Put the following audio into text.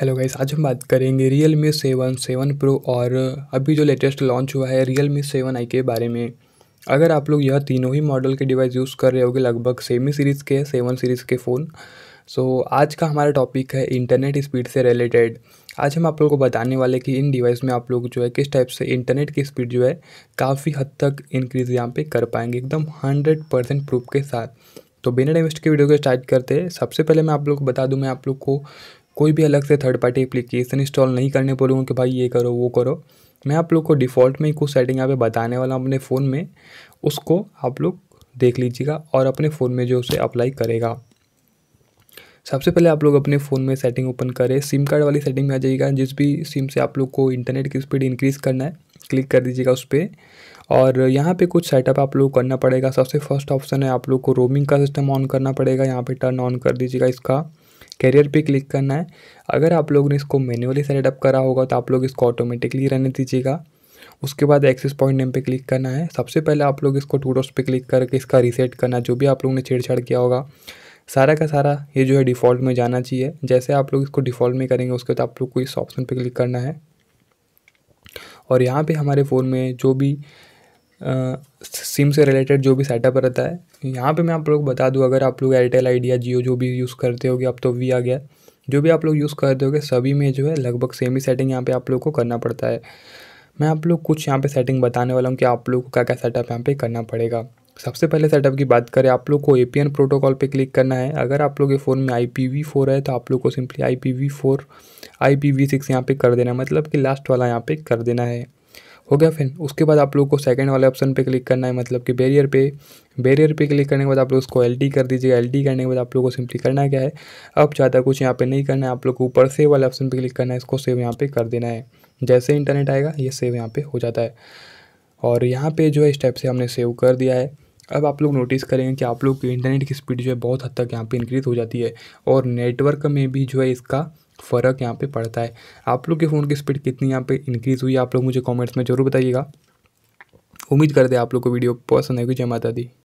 hello guys आज हम बात करेंगे Realme seven seven pro और अभी जो लेटेस्ट लॉन्च हुआ है रियल मी सेवन आई के बारे में अगर आप लोग यह तीनों ही मॉडल के डिवाइस यूज़ कर रहे होगे लगभग सेमी सीरीज़ के सेवन सीरीज़ के फ़ोन सो so, आज का हमारा टॉपिक है इंटरनेट स्पीड से रिलेटेड आज हम आप लोगों को बताने वाले कि इन डिवाइस में आप लोग जो है किस टाइप से इंटरनेट की स्पीड जो है काफ़ी हद तक इंक्रीज़ यहाँ पे कर पाएंगे एकदम हंड्रेड परसेंट प्रूफ के साथ तो बिना डेमिस्ट के वीडियो को स्टार्ट करते हैं सबसे पहले मैं आप लोग को बता दूं मैं आप लोग को कोई भी अलग से थर्ड पार्टी एप्लीकेशन इंस्टॉल नहीं करने बोलूँगा कि भाई ये करो वो करो मैं आप लोग को डिफ़ॉल्ट में ही कुछ सेटिंग यहाँ पे बताने वाला हूँ अपने फ़ोन में उसको आप लोग देख लीजिएगा और अपने फ़ोन में जो उसे अप्लाई करेगा सबसे पहले आप लोग अपने फ़ोन में सेटिंग ओपन करें सिम कार्ड वाली सेटिंग में आ जाइएगा जिस भी सिम से आप लोग को इंटरनेट की स्पीड इंक्रीज़ करना है क्लिक कर दीजिएगा उस पर और यहाँ पे कुछ सेटअप आप लोग करना पड़ेगा सबसे फर्स्ट ऑप्शन है आप लोग को रोमिंग का सिस्टम ऑन करना पड़ेगा यहाँ पे टर्न ऑन कर दीजिएगा इसका कैरियर पे क्लिक करना है अगर आप लोगों ने इसको मैन्युअली सेटअप करा होगा तो आप लोग इसको ऑटोमेटिकली रहने दीजिएगा उसके बाद एक्सेस पॉइंट नेम पे क्लिक करना है सबसे पहले आप लोग इसको टूडोस पे क्लिक करके इसका रीसेट करना जो भी आप लोगों ने छेड़छाड़ किया होगा सारा का सारा ये जो है डिफ़ॉल्ट में जाना चाहिए जैसे आप लोग इसको डिफ़ॉल्ट में करेंगे उसके बाद आप लोग को इस ऑप्शन पर क्लिक करना है और यहाँ पर हमारे फ़ोन में जो भी सिम से रिलेटेड जो भी सेटअप रहता है यहाँ पे मैं आप लोग बता दूँ अगर आप लोग एयरटेल आइडिया जियो जो भी यूज़ करते हो अब तो वी आ गया जो भी आप लोग यूज़ करते हो सभी में जो है लगभग सेम ही सेटिंग यहाँ पर आप लोग को करना पड़ता है मैं आप लोग कुछ यहाँ पे सेटिंग बताने वाला हूँ कि आप लोग को क्या क्या सेटअप यहाँ पे करना पड़ेगा सबसे पहले सेटअप की बात करें आप लोग को ए प्रोटोकॉल पे क्लिक करना है अगर आप लोग के फ़ोन में आई पी वी फोर है तो आप लोग को simply I P V four I P V six यहाँ पर कर देना मतलब कि लास्ट वाला यहाँ पर कर देना है मतलब हो गया फिर उसके बाद आप लोग को सेकंड वाले ऑप्शन पे क्लिक करना है मतलब कि बैरियर पे बैरियर पे क्लिक करने के बाद आप लोग उसको एल कर दीजिएगा एल करने के बाद आप लोग को सिंपली करना क्या है अब ज़्यादा कुछ यहाँ पे नहीं करना है आप लोग को ऊपर सेव वाले ऑप्शन पर क्लिक करना है इसको सेव यहाँ पर कर देना है जैसे इंटरनेट आएगा ये सेव यहाँ पर हो जाता है और यहाँ पर जो है स्टेप से हमने सेव कर दिया है अब आप लोग नोटिस करेंगे कि आप लोग की इंटरनेट की स्पीड जो है बहुत हद तक यहाँ पर इंक्रीज़ हो जाती है और नेटवर्क में भी जो है इसका फ़र्क यहाँ पे पड़ता है आप लोग के फ़ोन की स्पीड कितनी यहाँ पे इंक्रीज़ हुई आप लोग मुझे कमेंट्स में ज़रूर बताइएगा उम्मीद करते हैं आप लोग को वीडियो पसंद आएगी जय माता दी